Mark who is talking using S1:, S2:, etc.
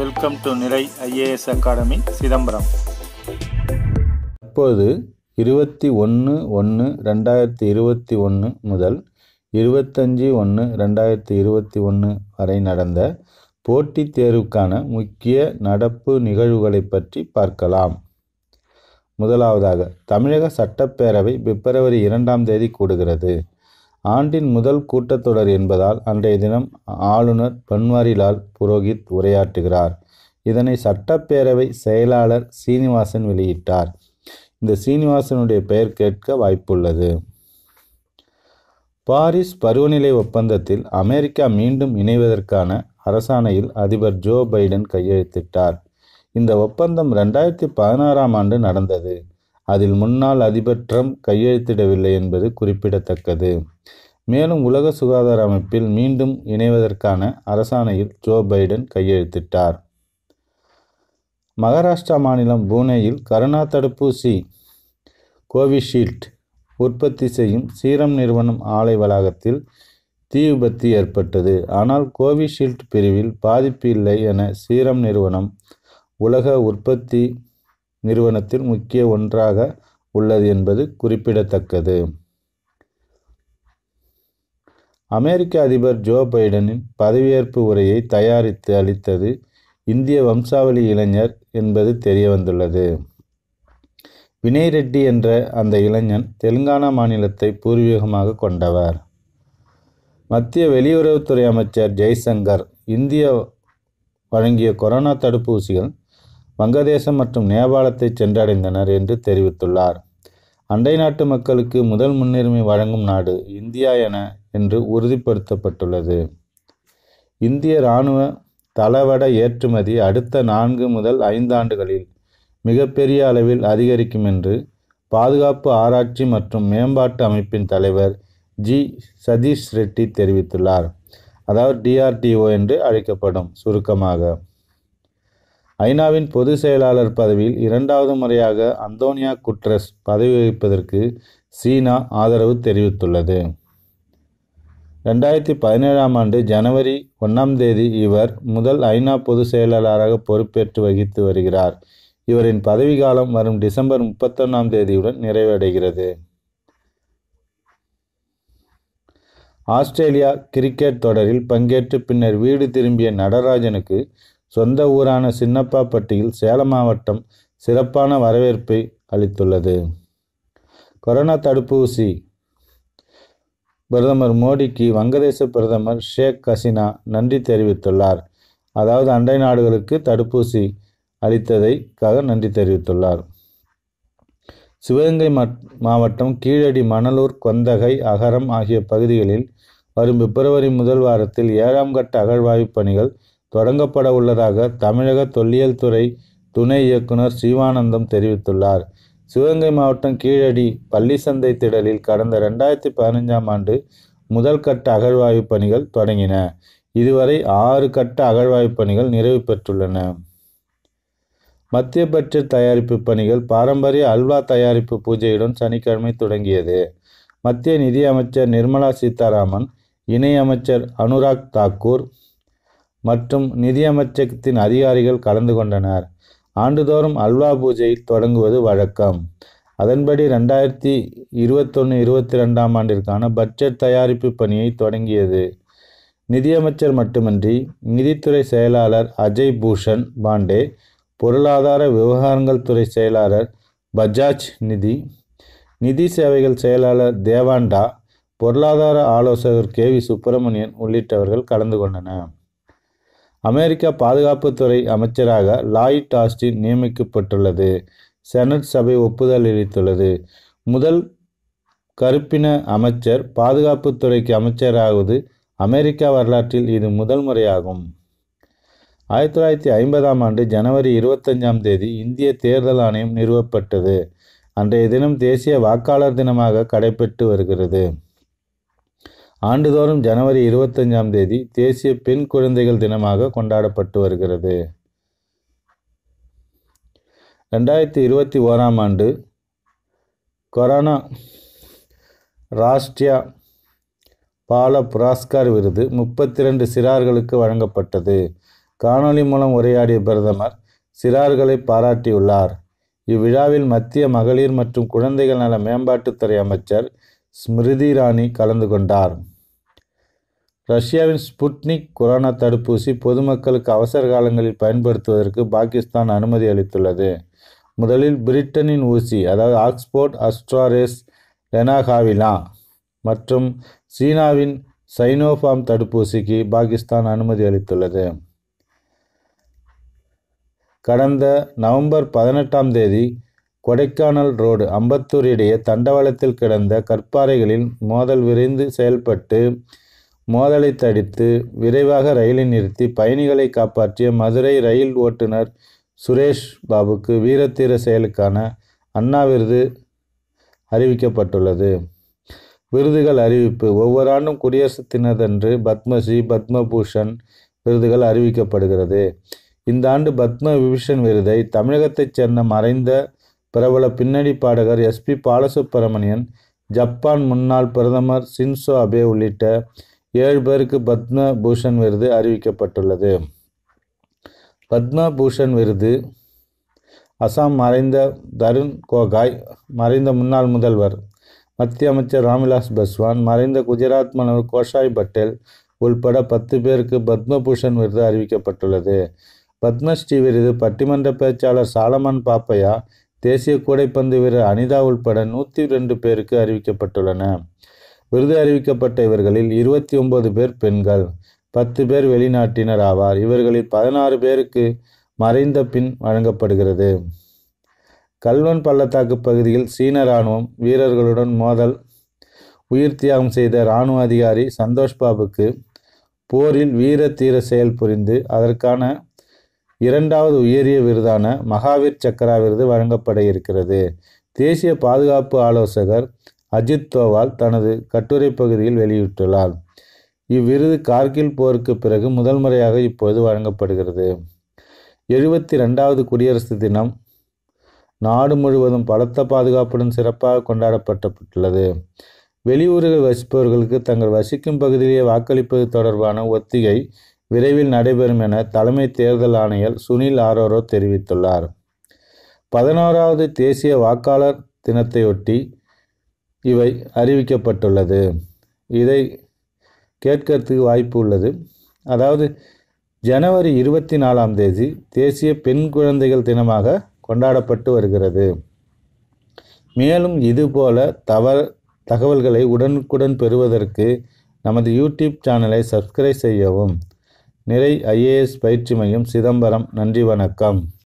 S1: welcome to Nirai IAS academy Chidambaram தற்போது இருபத்தி ஒன்று ஒன்று ரெண்டாயிரத்தி இருபத்தி ஒன்று முதல் இருபத்தஞ்சி ஒன்று ரெண்டாயிரத்தி இருபத்தி ஒன்று வரை நடந்த போட்டித் தேர்வுக்கான முக்கிய நடப்பு நிகழ்வுகளை பற்றி பார்க்கலாம் முதலாவதாக தமிழக சட்டப்பேரவை பிப்ரவரி இரண்டாம் தேதி கூடுகிறது ஆண்டின் முதல் கூட்டத்தொடர் என்பதால் அன்றைய தினம் ஆளுநர் பன்வாரிலால் புரோஹித் உரையாற்றுகிறார் இதனை சட்டப்பேரவை செயலாளர் சீனிவாசன் வெளியிட்டார் இந்த சீனிவாசனுடைய பெயர் கேட்க வாய்ப்புள்ளது பாரிஸ் பருவநிலை ஒப்பந்தத்தில் அமெரிக்கா மீண்டும் இணைவதற்கான அரசாணையில் அதிபர் ஜோ பைடன் கையெழுத்திட்டார் இந்த ஒப்பந்தம் ரெண்டாயிரத்தி பதினாறாம் ஆண்டு நடந்தது அதில் முன்னாள் அதிபர் ட்ரம்ப் கையெழுத்திடவில்லை என்பது குறிப்பிடத்தக்கது மேலும் உலக சுகாதார அமைப்பில் மீண்டும் இணைவதற்கான அரசாணையில் ஜோ பைடன் கையெழுத்திட்டார் மகாராஷ்டிரா மாநிலம் பூனேயில் கரோனா தடுப்பூசி கோவிஷீல்ட் உற்பத்தி செய்யும் சீரம் நிறுவனம் ஆலை வளாகத்தில் தீ விபத்து ஏற்பட்டது ஆனால் கோவிஷீல்டு பிரிவில் பாதிப்பு இல்லை என சீரம் நிறுவனம் உலக உற்பத்தி நிறுவனத்தில் முக்கிய ஒன்றாக உள்ளது என்பது குறிப்பிடத்தக்கது அமெரிக்க அதிபர் ஜோ பைடனின் பதவியேற்பு உரையை தயாரித்து அளித்தது இந்திய வம்சாவளி இளைஞர் என்பது தெரிய வந்துள்ளது வினய் ரெட்டி என்ற அந்த இளைஞன் தெலுங்கானா மாநிலத்தை பூர்வீகமாக கொண்டவர் மத்திய வெளியுறவுத்துறை அமைச்சர் ஜெய்சங்கர் இந்திய வழங்கிய கொரோனா தடுப்பூசிகள் வங்கதேசம் மற்றும் நேபாளத்தை சென்றடைந்தனர் என்று தெரிவித்துள்ளார் அண்டை நாட்டு மக்களுக்கு முதல் முன்னுரிமை வழங்கும் நாடு இந்தியா என என்று உறுதிப்படுத்தப்பட்டுள்ளது இந்திய இராணுவ தளவட ஏற்றுமதி அடுத்த நான்கு முதல் ஐந்தாண்டுகளில் மிகப்பெரிய அளவில் அதிகரிக்கும் என்று பாதுகாப்பு ஆராய்ச்சி மற்றும் மேம்பாட்டு அமைப்பின் தலைவர் ஜி சதீஷ் ரெட்டி தெரிவித்துள்ளார் அதாவது டிஆர்டிஓ என்று அழைக்கப்படும் சுருக்கமாக ஐநாவின் பொது செயலாளர் பதவியில் இரண்டாவது முறையாக அந்தோனியா குட்ரஸ் பதவி வகிப்பதற்கு சீனா ஆதரவு தெரிவித்துள்ளது ரெண்டாயிரத்தி பதினேழாம் ஆண்டு ஜனவரி ஒன்றாம் தேதி இவர் முதல் ஐநா பொதுச் செயலாளராக பொறுப்பேற்று வகித்து வருகிறார் இவரின் பதவிக்காலம் வரும் டிசம்பர் முப்பத்தொன்னாம் தேதியுடன் நிறைவடைகிறது ஆஸ்திரேலியா கிரிக்கெட் தொடரில் பங்கேற்று பின்னர் வீடு திரும்பிய நடராஜனுக்கு சொந்த ஊரான சின்னப்பா பட்டியில் சேலம் மாவட்டம் சிறப்பான வரவேற்பை அளித்துள்ளது கொரோனா தடுப்பூசி பிரதமர் மோடிக்கு வங்கதேச பிரதமர் ஷேக் ஹசினா நன்றி தெரிவித்துள்ளார் அதாவது அண்டை நாடுகளுக்கு தடுப்பூசி அளித்ததைக்காக நன்றி தெரிவித்துள்ளார் சிவகங்கை மாவட்டம் கீழடி மணலூர் கொந்தகை அகரம் ஆகிய பகுதிகளில் வரும் பிப்ரவரி முதல் வாரத்தில் ஏழாம் கட்ட அகழ்வாய்வு பணிகள் தொடங்கப்பட உள்ளதாக தமிழக தொல்லியல் துறை துணை இயக்குனர் சிவானந்தம் தெரிவித்துள்ளார் சிவகங்கை மாவட்டம் கீழடி பள்ளி சந்தை திடலில் கடந்த ரெண்டாயிரத்தி பதினஞ்சாம் ஆண்டு முதல் கட்ட அகழ்வாய்வு பணிகள் தொடங்கின இதுவரை ஆறு கட்ட அகழ்வாய்வு பணிகள் நிறைவு பெற்றுள்ளன மத்திய பட்ஜெட் தயாரிப்பு பணிகள் பாரம்பரிய அல்வா தயாரிப்பு பூஜையுடன் சனிக்கிழமை தொடங்கியது மத்திய நிதி அமைச்சர் நிர்மலா சீதாராமன் இணையமைச்சர் அனுராக் தாக்கூர் மற்றும் நிதியமைச்சகத்தின் அதிகாரிகள் கலந்து கொண்டனர் ஆண்டுதோறும் அல்வா பூஜை தொடங்குவது வழக்கம் அதன்படி ரெண்டாயிரத்தி இருபத்தொன்று இருபத்தி ரெண்டாம் ஆண்டிற்கான பட்ஜெட் தயாரிப்பு பணியை தொடங்கியது நிதியமைச்சர் மட்டுமின்றி நிதித்துறை செயலாளர் அஜய் பூஷன் பாண்டே பொருளாதார விவகாரங்கள் துறை செயலாளர் பஜாஜ் நிதி நிதி சேவைகள் செயலாளர் தேவாண்டா பொருளாதார ஆலோசகர் கே வி சுப்பிரமணியன் உள்ளிட்டவர்கள் கலந்து கொண்டனர் அமெரிக்க பாதுகாப்புத்துறை அமைச்சராக லாயிட் ஆஸ்டின் நியமிக்கப்பட்டுள்ளது செனட் சபை ஒப்புதல் அளித்துள்ளது முதல் கருப்பின அமைச்சர் பாதுகாப்புத்துறைக்கு அமைச்சராவது அமெரிக்கா வரலாற்றில் இது முதல் முறையாகும் ஆயிரத்தி தொள்ளாயிரத்தி ஐம்பதாம் ஆண்டு ஜனவரி இருபத்தஞ்சாம் தேதி இந்திய தேர்தல் ஆணையம் நிறுவப்பட்டது அன்றைய தினம் தேசிய வாக்காளர் தினமாக கடைபெற்று வருகிறது ஆண்டுதோறும் ஜனவரி இருபத்தஞ்சாம் தேதி தேசிய பெண் குழந்தைகள் தினமாக கொண்டாடப்பட்டு வருகிறது ரெண்டாயிரத்தி இருபத்தி ஓராம் ஆண்டு கொரோனா ராஷ்டிரியா பால புராஸ்கார் விருது முப்பத்தி ரெண்டு சிறார்களுக்கு வழங்கப்பட்டது காணொலி மூலம் உரையாடிய பிரதமர் சிறார்களை பாராட்டியுள்ளார் இவ்விழாவில் மத்திய மகளிர் மற்றும் குழந்தைகள் நல மேம்பாட்டுத்துறை அமைச்சர் ஸ்மிருதி இராணி கலந்து கொண்டார் ரஷ்யாவின் ஸ்புட்னிக் கொரோனா தடுப்பூசி பொதுமக்களுக்கு அவசர காலங்களில் பயன்படுத்துவதற்கு பாகிஸ்தான் அனுமதி அளித்துள்ளது முதலில் பிரிட்டனின் ஊசி அதாவது ஆக்ஸ்போர்ட் அஸ்ட்ராரேஸ் ரெனாகாவிலா மற்றும் சீனாவின் சைனோஃபார்ம் தடுப்பூசிக்கு பாகிஸ்தான் அனுமதி அளித்துள்ளது கடந்த நவம்பர் பதினெட்டாம் தேதி கொடைக்கானல் ரோடு அம்பத்தூர் இடையே தண்டவாளத்தில் கிடந்த கற்பாறைகளில் மோதல் விரைந்து செயல்பட்டு மோதலை தடித்து விரைவாக ரயிலை நிறுத்தி பயணிகளை காப்பாற்றிய மதுரை ரயில் ஓட்டுநர் சுரேஷ் பாபுக்கு வீரத்தீர செயலுக்கான அண்ணா விருது அறிவிக்கப்பட்டுள்ளது விருதுகள் அறிவிப்பு ஒவ்வொரு ஆண்டும் குடியரசு தினதன்று பத்மஸ்ரீ பத்மபூஷன் விருதுகள் அறிவிக்கப்படுகிறது இந்த ஆண்டு பத்ம விபூஷன் விருதை தமிழகத்தைச் சேர்ந்த மறைந்த பிரபல பின்னணி பாடகர் எஸ் பி பாலசுப்பிரமணியன் ஜப்பான் முன்னாள் பிரதமர் சின்சோ அபே உள்ளிட்ட ஏழு பேருக்கு பத்ம பூஷன் விருது அறிவிக்கப்பட்டுள்ளது பத்ம பூஷன் விருது அசாம் மறைந்த தருண் கோகாய் மறைந்த முன்னாள் முதல்வர் மத்திய அமைச்சர் ராம்விலாஸ் பஸ்வான் மறைந்த குஜராத் மன்னர் கோஷாய் பட்டேல் உள்பட பத்து பேருக்கு பத்மபூஷன் விருது அறிவிக்கப்பட்டுள்ளது பத்மஸ்ரீ விருது பட்டிமன்ற பேச்சாளர் சாலமன் பாப்பையா தேசிய கூடைப்பந்து வீரர் அனிதா உள்பட நூற்றி ரெண்டு பேருக்கு அறிவிக்கப்பட்டுள்ளன விருது அறிவிக்கப்பட்ட இவர்களில் இருபத்தி ஒன்பது பேர் பெண்கள் பத்து பேர் வெளிநாட்டினர் ஆவார் இவர்களில் பதினாறு பேருக்கு மறைந்த பின் வழங்கப்படுகிறது கல்வன் பள்ளத்தாக்கு பகுதியில் சீன இராணுவம் வீரர்களுடன் மோதல் உயிர் தியாகம் செய்த இராணுவ அதிகாரி சந்தோஷ் பாபுக்கு போரில் வீர தீர செயல் புரிந்து அதற்கான இரண்டாவது உயரிய விருதான மகாவீர் சக்கரா விருது வழங்கப்பட இருக்கிறது தேசிய பாதுகாப்பு ஆலோசகர் அஜித் தோவால் தனது கட்டுரை பகுதியில் வெளியிட்டுள்ளார் இவ்விருது கார்கில் போருக்கு பிறகு முதல் முறையாக இப்போது வழங்கப்படுகிறது எழுபத்தி ரெண்டாவது குடியரசு தினம் நாடு முழுவதும் பலத்த பாதுகாப்புடன் சிறப்பாக கொண்டாடப்பட்டப்பட்டுள்ளது வெளியூர்கள் வசிப்பவர்களுக்கு தங்கள் வசிக்கும் பகுதியிலேயே வாக்களிப்பது தொடர்பான ஒத்திகை விரைவில் நடைபெறும் என தலைமை தேர்தல் ஆணையர் சுனில் ஆரோரோ தெரிவித்துள்ளார் பதினோராவது தேசிய வாக்காளர் தினத்தையொட்டி இவை அறிவிக்கப்பட்டுள்ளது இதை கேட்கறதுக்கு வாய்ப்பு உள்ளது அதாவது ஜனவரி இருபத்தி நாலாம் தேதி தேசிய பெண் குழந்தைகள் தினமாக கொண்டாடப்பட்டு வருகிறது மேலும் இதுபோல தவ தகவல்களை உடனுக்குடன் பெறுவதற்கு நமது யூடியூப் சேனலை சப்ஸ்கிரைப் செய்யவும் நிறை ஐஏஎஸ் பயிற்சி மையம் சிதம்பரம் நன்றி வணக்கம்